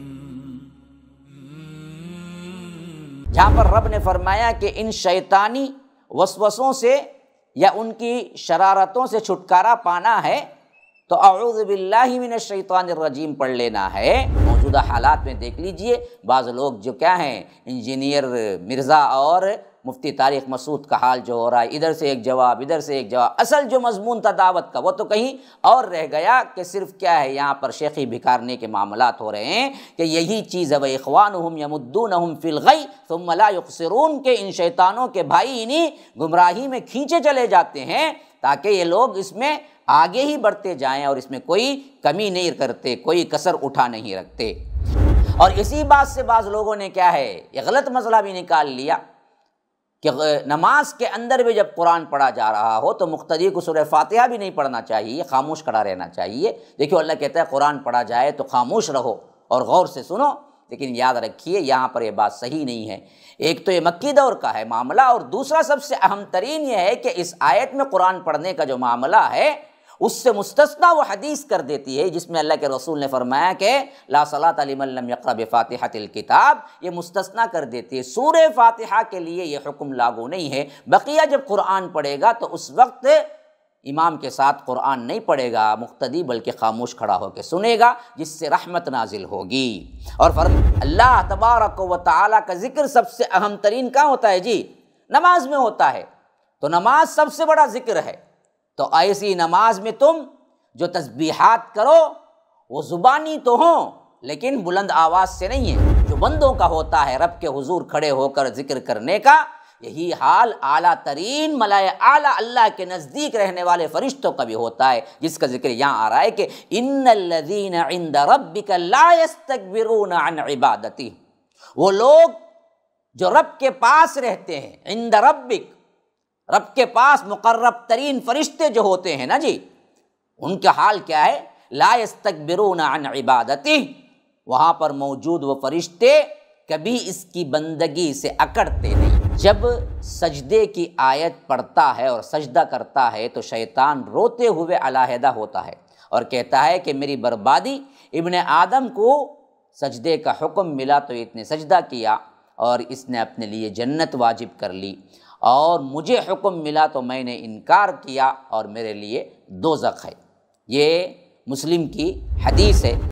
यहाँ पर रब ने फरमाया कि इन शैतानी वसवसों से या उनकी शरारतों से छुटकारा पाना है तो आउज़बिल्लिमिन शैतानरजीम पढ़ लेना है मौजूदा हालात में देख लीजिए बाज़ लोग जो क्या हैं इंजीनियर मिर्ज़ा और मुफ्ती तारिक मसूद का हाल जो हो रहा है इधर से एक जवाब इधर से एक जवाब असल जो मजमून था दावत का वो तो कहीं और रह गया कि सिर्फ क्या है यहाँ पर शेखी भिकारने के मामला हो रहे हैं कि यही चीज़ अब इखवान हम यमुद्दून हम फिलगई तुमलासरून के इन शैतानों के भाई इन्हीं गुमराही में खींचे चले जाते हैं ताकि ये लोग इसमें आगे ही बढ़ते जाएँ और इसमें कोई कमी नहीं करते कोई कसर उठा नहीं रखते और इसी बात से बाज़ लोगों ने क्या है ये गलत मसला भी निकाल लिया कि नमाज के अंदर भी जब कुरान पढ़ा जा रहा हो तो मुख्तरी को सुर फातिहा भी नहीं पढ़ना चाहिए खामोश खड़ा रहना चाहिए देखियो अल्लाह कहता है कुरान पढ़ा जाए तो खामोश रहो और गौर से सुनो लेकिन याद रखिए यहाँ पर यह बात सही नहीं है एक तो ये मक्की दौर का है मामला और दूसरा सबसे अहम तरीन यह है कि इस आयत में कुरान पढ़ने का जो मामला है उससे मुस्तना वो हदीस कर देती है जिसमें अल्लाह के रसूल ने फरमाया कि लासलात अलीमल्लम यकरब फ़ातिहातिल किताब ये मुस्तना कर देती है सूर फातिहा के लिए यह हुक्म लागू नहीं है बकिया जब कुरान पढ़ेगा तो उस वक्त इमाम के साथ कुरान नहीं पढ़ेगा मुख्तदी बल्कि खामोश खड़ा होकर सुनेगा जिससे रहमत नाजिल होगी और फर अल्लाह तबारक व ताली का जिक्र सबसे अहम तरीन कहाँ होता है जी नमाज में होता है तो नमाज सबसे बड़ा जिक्र है तो ऐसी नमाज में तुम जो तस्बीहात करो वो ज़ुबानी तो हों लेकिन बुलंद आवाज़ से नहीं है जो बंदों का होता है रब के हुजूर खड़े होकर जिक्र करने का यही हाल आला तरीन मलाय आला अल्लाह के नज़दीक रहने वाले फरिश्तों का भी होता है जिसका जिक्र यहाँ आ रहा है कि इन लदीन इंद रबिकबिरून इबादती वो लोग जो रब के पास रहते हैं इंद रब्बिक रब के पास मुकर्रब तरीन फरिश्ते जो होते हैं ना जी उनका हाल क्या है लायस तकबिरून इबादती वहाँ पर मौजूद वह फरिश्ते कभी इसकी बंदगी से अकड़ते नहीं जब सजदे की आयत पढ़ता है और सजदा करता है तो शैतान रोते हुए अलाहदा होता है और कहता है कि मेरी बर्बादी इबन आदम को सजदे का हुक्म मिला तो इतने सजदा किया और इसने अपने लिए जन्नत वाजिब कर ली और मुझे हुक्म मिला तो मैंने इनकार किया और मेरे लिए दो है ये मुस्लिम की हदीस है